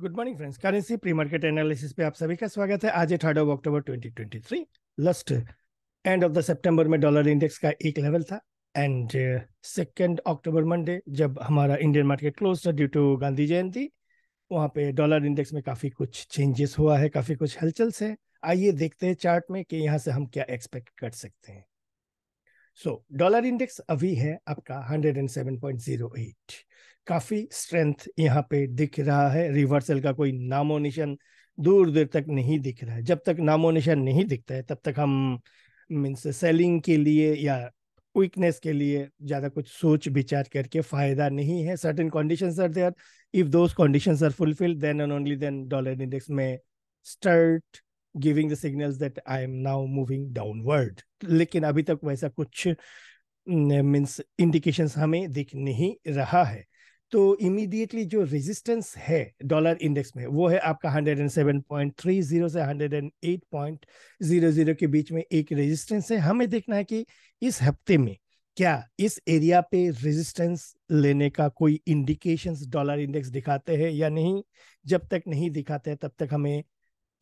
good morning friends currency pre market analysis पे आप सभी का स्वागत है आज third of October 2023 last end of the September में डॉलर इंडेक्स का एक लेवल था एंड सेकेंड अक्टूबर मंडे जब हमारा इंडियन मार्केट क्लोज था ड्यू टू गांधी जयंती वहाँ पे डॉलर इंडेक्स में काफ़ी कुछ चेंजेस हुआ है काफ़ी कुछ हलचल से आइए देखते हैं चार्ट में कि यहाँ से हम क्या एक्सपेक्ट कर सकते हैं सो डॉलर इंडेक्स अभी है आपका 107.08 काफी स्ट्रेंथ यहाँ पे दिख रहा है रिवर्सल का कोई नामो दूर दूर तक नहीं दिख रहा है जब तक नामो नहीं दिखता है तब तक हम मीन्स सेलिंग के लिए या वीकनेस के लिए ज्यादा कुछ सोच विचार करके फायदा नहीं है certain conditions are there if those conditions are fulfilled then and only then dollar index में start giving the signal that I am now moving downward लेकिन अभी तक वैसा कुछ मीन्स इंडिकेशंस हमें दिख नहीं रहा है तो इमीडिएटली जो रेजिस्टेंस है डॉलर इंडेक्स में वो है आपका 107.30 से 108.00 के बीच में एक रेजिस्टेंस है हमें देखना है कि इस हफ्ते में क्या इस एरिया पे रेजिस्टेंस लेने का कोई इंडिकेशंस डॉलर इंडेक्स दिखाते हैं या नहीं जब तक नहीं दिखाते तब तक हमें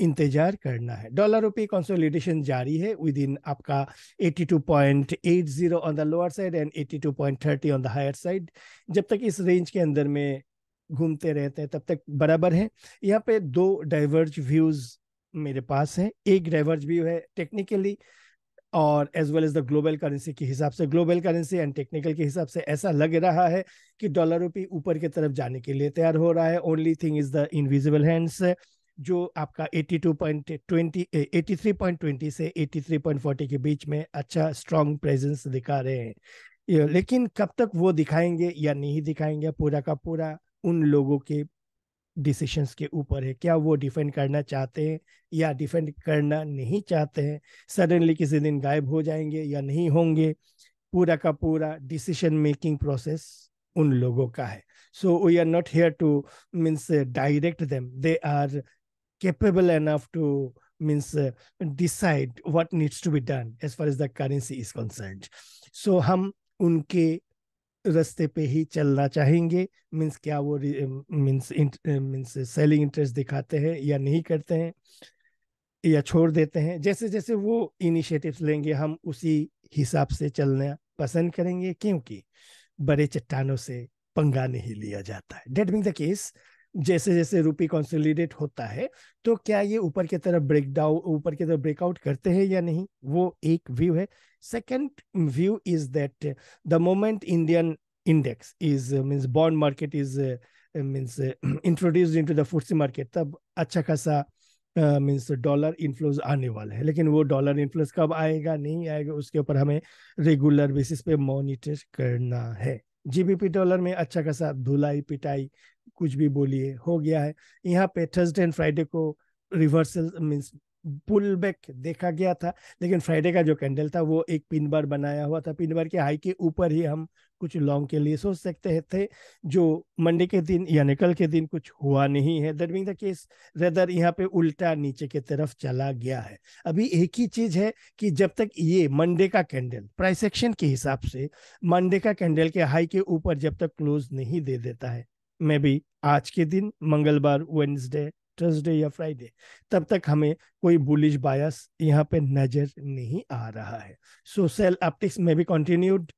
इंतजार करना है डॉलर रुपये कंसोलिडेशन जारी है विद इन आपका 82.80 on the lower side and 82.30 on the higher side जब तक इस रेंज के अंदर में घूमते रहते हैं तब तक बराबर है यहाँ पे दो डाइवर्ज व्यूज मेरे पास हैं एक डाइवर्ज व्यू है टेक्निकली और as well as the global currency के हिसाब से ग्लोबल करेंसी एंड टेक्निकल के हिसाब से ऐसा लग रहा है कि डॉलर रुपये ऊपर की तरफ जाने के लिए तैयार हो रहा है only thing is the invisible hands जो आपका 82.20 83.20 से 83.40 के बीच में अच्छा स्ट्रांग प्रेजेंस दिखा रहे हैं लेकिन कब तक वो दिखाएंगे या नहीं दिखाएंगे पूरा का पूरा उन लोगों के डिसीशंस के ऊपर है क्या वो डिफेंड करना चाहते हैं या डिफेंड करना नहीं चाहते हैं सडनली किसी दिन गायब हो जाएंगे या नहीं होंगे पूरा का पूरा डिसीशन मेकिंग प्रोसेस उन लोगों का है so we are not here to means direct them they are capable enough to means uh, decide what needs to be done as far as the currency is concerned so हम उनके रास्ते पे ही चलना चाहेंगे मीन्स क्या वो means means selling interest दिखाते हैं या नहीं करते हैं या छोड़ देते हैं जैसे जैसे वो इनिशिएटिव्स लेंगे हम उसी हिसाब से चलना पसंद करेंगे क्योंकि बड़े चट्टानों से पंगा नहीं लिया जाता है डेट मीन द केस जैसे जैसे रूपी कंसोलिडेट होता है तो क्या ये ऊपर की तरफ ब्रेक डाउन ऊपर की तरफ ब्रेकआउट करते हैं या नहीं वो एक व्यू है second view is that the moment Indian index is means bond market is means in to the फुर्सी मार्केट तब अच्छा खासा मीन्स डॉलर इन्फ्लोज आने वाला है लेकिन वो डॉलर इन्फ्लोज कब आएगा नहीं आएगा उसके ऊपर हमें रेगुलर बेसिस पे मॉनिटर करना है जीबीपी डॉलर में अच्छा खासा धुलाई पिटाई कुछ भी बोलिए हो गया है यहाँ पे थर्सडे एंड फ्राइडे को रिवर्सल मीन्स पुल बैक देखा गया था लेकिन फ्राइडे का जो कैंडल था वो एक पिन बार बनाया हुआ था पिन बार के हाई के ऊपर ही हम कुछ लॉन्ग के लिए सोच सकते थे जो मंडे के दिन या निकल के दिन कुछ हुआ नहीं है that mean the case rather यहाँ पे उल्टा नीचे की तरफ चला गया है अभी एक ही चीज है कि जब तक ये मंडे का कैंडल प्राइस एक्शन के हिसाब से मंडे का कैंडल के हाई के ऊपर जब तक क्लोज नहीं दे देता है में भी आज के दिन मंगलवार वेंसडे ट्यूसडे या फ्राइडे तब तक हमें कोई बुलिश बायस यहाँ पे नजर नहीं आ रहा है सो सेल ऑप्टिक्स में भी continued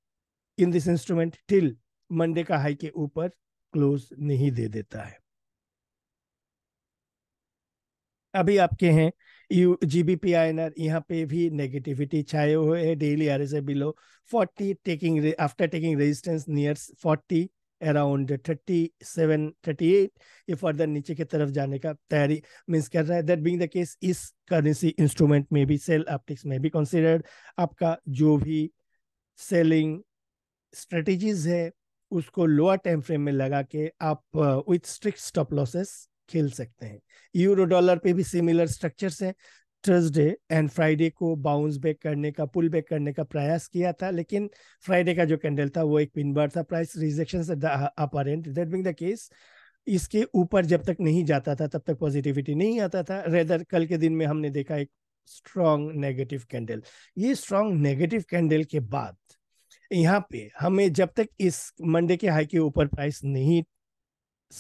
in this instrument till Monday का हाई के ऊपर क्लोज नहीं दे देता है अभी आपके हैं U G B P I N R यहाँ पे भी नेगेटिविटी छाए हुए है daily R S A below forty taking after taking resistance near forty around thirty seven thirty eight ये फर्दर नीचे की तरफ जाने का तैयारी मीन्स कर रहा है दैट बीइंग द केस इस करेंसी इंस्ट्रूमेंट में भी सेल ऑप्टिक्स में भी कंसिडर्ड आपका जो भी सेलिंग स्ट्रेटजीज है उसको लोअर टाइम फ्रेम में लगा के आप विथ स्ट्रिक्ट स्टॉप लॉसेस खेल सकते हैं यूरो डॉलर पे भी सिमिलर स्ट्रक्चर्स हैं थर्सडे एंड फ्राइडे को बाउंस बैक करने का पुल बैक करने का प्रयास किया था लेकिन फ्राइडे का जो कैंडल था वो एक पिन बार था price rejection apparent that being the case इसके ऊपर जब तक नहीं जाता था तब तक पॉजिटिविटी नहीं आता था रेदर कल के दिन में हमने देखा एक स्ट्रॉन्ग नेगेटिव कैंडल ये स्ट्रॉन्ग नेगेटिव कैंडल के बाद यहाँ पे हमें जब तक इस मंडे के हाई के ऊपर प्राइस नहीं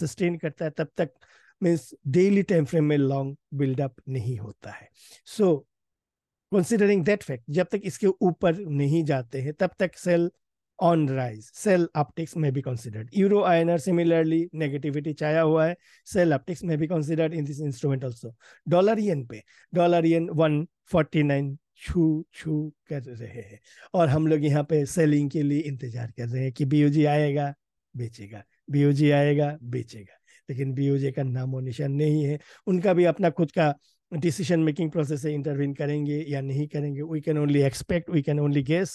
सस्टेन करता है तब तक मीन्स डेली टाइम फ्रेम में लॉन्ग बिल्डअप नहीं होता है सो कंसिडरिंग दैट फैक्ट जब तक इसके ऊपर नहीं जाते हैं तब तक sell on rise sell optics में भी कंसिडर्ड यूरो आयनर सिमिलरली नेगेटिविटी छाया हुआ है सेल ऑप्टिक्स में भी considered in this instrument also dollar yen पे डॉलर वन फोर्टी नाइन छू छू कर रहे हैं और हम लोग यहाँ पे सेलिंग के लिए इंतजार कर रहे हैं कि जी आएगा बेचेगा बीओजी आएगा बेचेगा लेकिन बी का नाम और निशान नहीं है उनका भी अपना खुद का डिसीजन मेकिंग प्रोसेस से इंटरवीन करेंगे या नहीं करेंगे we can only expect we can only guess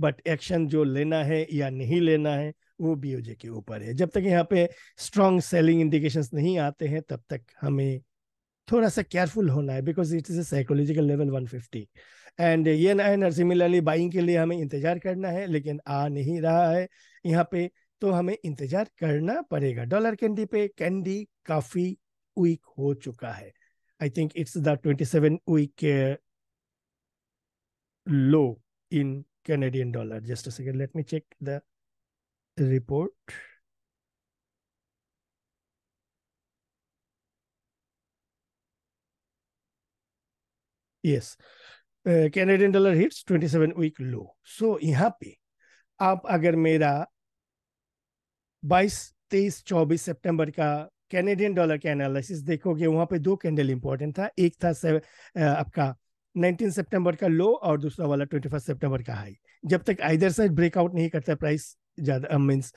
but action जो लेना है या नहीं लेना है वो बीओजे के ऊपर है जब तक यहाँ पे स्ट्रॉन्ग सेलिंग इंडिकेशंस नहीं आते हैं तब तक हमें थोड़ा सा केयरफुल होना है because it is psychological level 150 and ये ना सिमिलरली बाइंग के लिए हमें इंतजार करना है लेकिन आ नहीं रहा है यहाँ पे तो हमें इंतजार करना पड़ेगा डॉलर कैंडी पे कैंडी काफी वीक हो चुका है I think it's the twenty seven week low in Canadian dollar just second let me check the report yes Canadian dollar hits seven week low so यहाँ पे आप अगर मेरा बाईस तेईस चौबीस सितंबर का कैनेडियन डॉलर का एनालिसिस देखोगे वहां पे दो कैंडल इंपॉर्टेंट था एक था से, आपका नाइनटीन सितंबर का लो और दूसरा वाला ट्वेंटी फर्स्ट सेप्टेम्बर का हाई जब तक आइदर साइड ब्रेकआउट नहीं करता प्राइस ज़्यादा मीन्स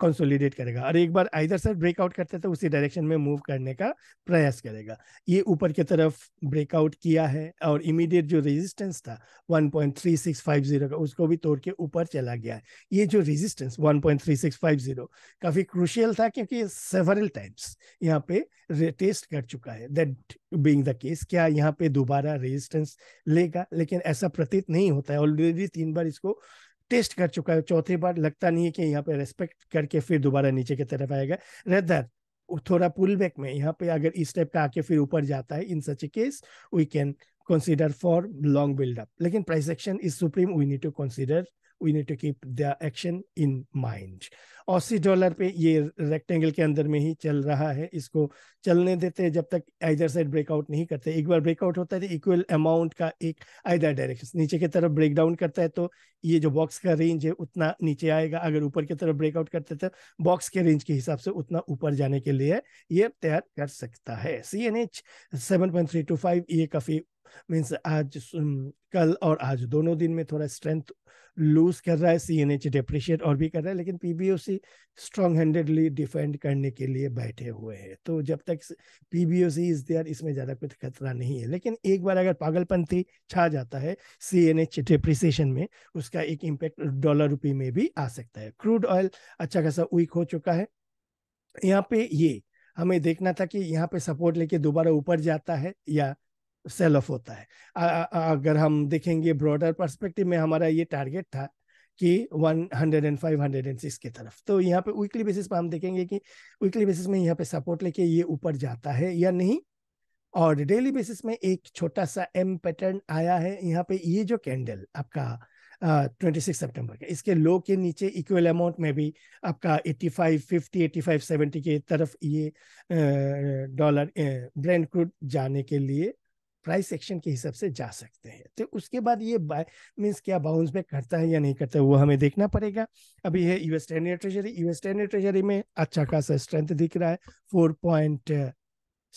कंसोलिडेट करेगा और एक बार आइधर साइड ब्रेकआउट करते तो उसी डायरेक्शन में मूव करने का प्रयास करेगा ये ऊपर की तरफ ब्रेकआउट किया है और इमीडिएट जो रेजिस्टेंस था 1.3650 का उसको भी तोड़ के ऊपर चला गया है ये जो रेजिस्टेंस 1.3650 काफ़ी क्रूशियल था क्योंकि सेवरल टाइम्स यहाँ पे टेस्ट कर चुका है दैट बींग द केस क्या यहाँ पे दोबारा रेजिस्टेंस लेगा लेकिन ऐसा प्रतीत नहीं होता है ऑलरेडी तीन बार इसको टेस्ट कर चुका है चौथी बार लगता नहीं है कि यहाँ पे रेस्पेक्ट करके फिर दोबारा नीचे की तरफ आएगा रेदर थोड़ा पुल बैक में यहाँ पे अगर इस टाइप का आके फिर ऊपर जाता है in such a case we can consider for long buildup लेकिन price action is supreme we need to to we need to keep the action in mind अस्सी डॉलर पे ये रेक्टेंगल के अंदर में ही चल रहा है इसको चलने देते जब तक आइदर साइड ब्रेकआउट नहीं करते एक बार ब्रेकआउट होता है तो इक्वल अमाउंट का एक आइदर डायरेक्शन नीचे की तरफ ब्रेकडाउन करता है तो ये जो बॉक्स का रेंज है उतना नीचे आएगा अगर ऊपर की तरफ ब्रेकआउट करते तो बॉक्स के रेंज के हिसाब से उतना ऊपर जाने के लिए ये तैयार कर सकता है C N H seven point three two five ये काफी मीन्स आज कल और आज दोनों दिन में थोड़ा स्ट्रेंथ लूज कर रहा है सी एन एच डिप्रिशिएट और भी कर रहा है लेकिन P B O C strong handedly defend करने के लिए बैठे हुए हैं तो जब तक P B O C is there इसमें ज़्यादा कोई खतरा नहीं है लेकिन एक बार अगर पागलपंथी छा जाता है सी एन एच डिप्रिसिएशन में उसका एक इम्पेक्ट डॉलर रुपये में भी आ सकता है क्रूड ऑयल अच्छा खासा वीक हो चुका है यहाँ पे ये हमें देखना था कि यहाँ पे सपोर्ट लेके दोबारा ऊपर जाता है या सेल ऑफ होता है आ, अगर हम देखेंगे ब्रॉडर पर्सपेक्टिव में हमारा ये टारगेट था कि one hundred and five hundred and six की तरफ तो यहाँ पे वीकली बेसिस पर हम देखेंगे कि वीकली बेसिस में यहाँ पे सपोर्ट लेके ये ऊपर जाता है या नहीं और डेली बेसिस में एक छोटा सा एम पैटर्न आया है यहाँ पे ये जो कैंडल आपका ट्वेंटी सिक्स सेप्टेम्बर का इसके लो के नीचे इक्वल अमाउंट में भी आपका eighty five fifty eighty five seventy के तरफ ये डॉलर ब्रेंड क्रूड जाने के लिए प्राइस सेक्शन के हिसाब से जा सकते हैं तो उसके बाद ये मीन्स क्या बाउंस बैक करता है या नहीं करता है वो हमें देखना पड़ेगा अभी है US ten treasury US ten treasury में अच्छा खासा स्ट्रेंथ दिख रहा है four point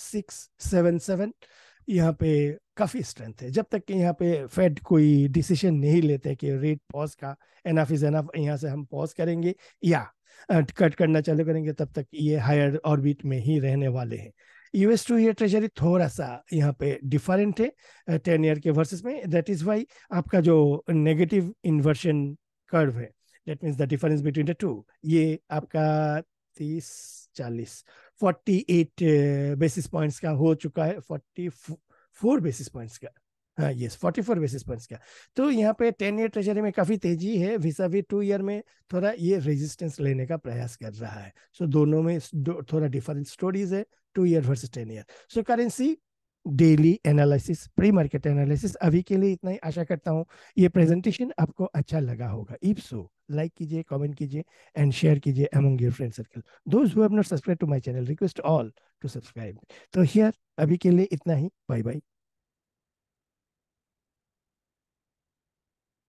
six seven seven यहाँ पे काफ़ी स्ट्रेंथ है जब तक कि यहाँ पे फेड कोई डिसीजन नहीं लेते कि रेट पॉज का एनाफ इज एनाफ यहाँ से हम पॉज करेंगे या कट uh, करना चालू करेंगे तब तक ये हायर ऑर्बिट में ही रहने वाले हैं यूएस टू ईयर ट्रेजरी थोड़ा सा यहाँ पे डिफरेंट है टेन ईयर के वर्सेस में दैट इज वाई आपका जो नेगेटिव इन्वर्शन कर्व है that means the difference between the two ये आपका तीस चालीस फोर्टी एट बेसिस पॉइंट्स का हो चुका है फोर्टी फोर बेसिस पॉइंट्स का हाँ yes forty four basis points का तो यहाँ पे टेन ईयर ट्रेजरी में काफ़ी तेजी है विसा भी टू ईयर में थोड़ा ये रेजिस्टेंस लेने का प्रयास कर रहा है सो so, दोनों में थोड़ा डिफरेंट स्टोरीज है two year versus ten year so currency daily analysis pre market analysis अभी के लिए इतना ही आशा करता हूँ ये प्रेजेंटेशन आपको अच्छा लगा होगा इफ सो लाइक कीजिए कमेंट कीजिए एंड शेयर कीजिए among your friend circle those who have not subscribe to my channel request all to subscribe तो हियर अभी के लिए इतना ही बाय बाय